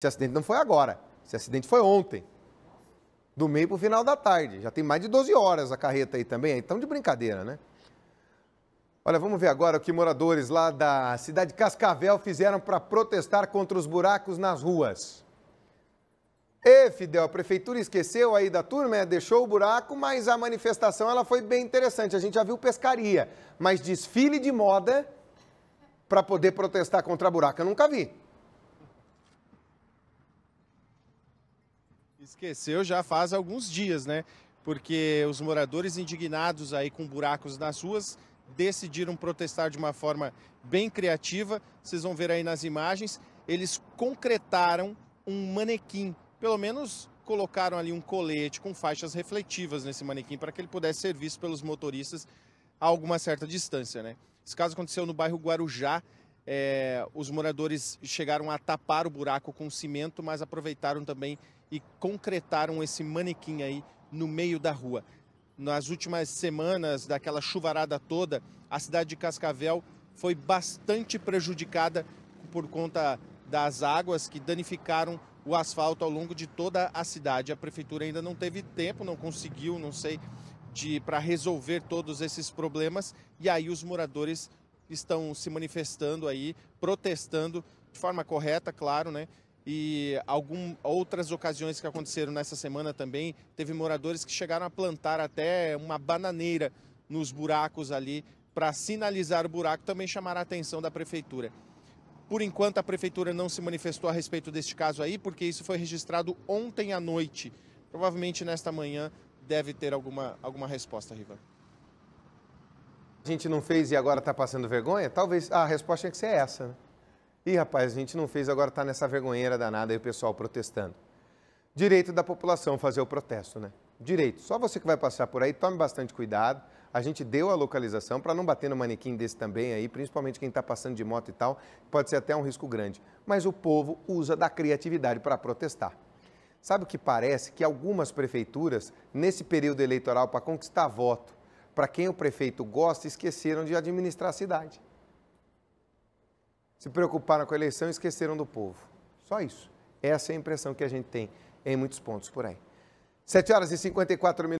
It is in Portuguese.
Esse acidente não foi agora, esse acidente foi ontem. Do meio para o final da tarde. Já tem mais de 12 horas a carreta aí também, então de brincadeira, né? Olha, vamos ver agora o que moradores lá da cidade de Cascavel fizeram para protestar contra os buracos nas ruas. E, Fidel, a prefeitura esqueceu aí da turma, é, deixou o buraco, mas a manifestação ela foi bem interessante. A gente já viu pescaria, mas desfile de moda para poder protestar contra buraco eu nunca vi. Esqueceu já faz alguns dias, né? Porque os moradores indignados aí com buracos nas ruas decidiram protestar de uma forma bem criativa. Vocês vão ver aí nas imagens, eles concretaram um manequim, pelo menos colocaram ali um colete com faixas refletivas nesse manequim para que ele pudesse ser visto pelos motoristas a alguma certa distância, né? Esse caso aconteceu no bairro Guarujá, é, os moradores chegaram a tapar o buraco com cimento, mas aproveitaram também e concretaram esse manequim aí no meio da rua. Nas últimas semanas daquela chuvarada toda, a cidade de Cascavel foi bastante prejudicada por conta das águas que danificaram o asfalto ao longo de toda a cidade. A prefeitura ainda não teve tempo, não conseguiu, não sei, de para resolver todos esses problemas e aí os moradores estão se manifestando aí, protestando de forma correta, claro, né? E algumas outras ocasiões que aconteceram nessa semana também, teve moradores que chegaram a plantar até uma bananeira nos buracos ali para sinalizar o buraco, também chamar a atenção da prefeitura. Por enquanto, a prefeitura não se manifestou a respeito deste caso aí, porque isso foi registrado ontem à noite. Provavelmente nesta manhã deve ter alguma, alguma resposta, Riva. A gente não fez e agora está passando vergonha? Talvez ah, a resposta tinha que ser essa. Né? Ih, rapaz, a gente não fez, e agora está nessa vergonheira danada e o pessoal protestando. Direito da população fazer o protesto, né? Direito. Só você que vai passar por aí, tome bastante cuidado. A gente deu a localização para não bater no manequim desse também aí, principalmente quem está passando de moto e tal, pode ser até um risco grande. Mas o povo usa da criatividade para protestar. Sabe o que parece? Que algumas prefeituras, nesse período eleitoral, para conquistar voto, para quem o prefeito gosta, esqueceram de administrar a cidade. Se preocuparam com a eleição e esqueceram do povo. Só isso. Essa é a impressão que a gente tem em muitos pontos por aí. 7 horas e 54 minutos.